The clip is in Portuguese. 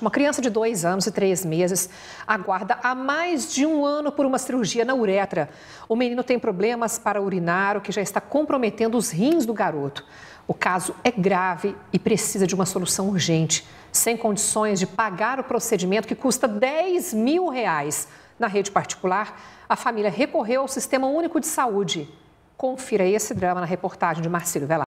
Uma criança de 2 anos e 3 meses aguarda há mais de um ano por uma cirurgia na uretra. O menino tem problemas para urinar, o que já está comprometendo os rins do garoto. O caso é grave e precisa de uma solução urgente. Sem condições de pagar o procedimento que custa 10 mil reais na rede particular, a família recorreu ao Sistema Único de Saúde. Confira esse drama na reportagem de Marcelo Velar.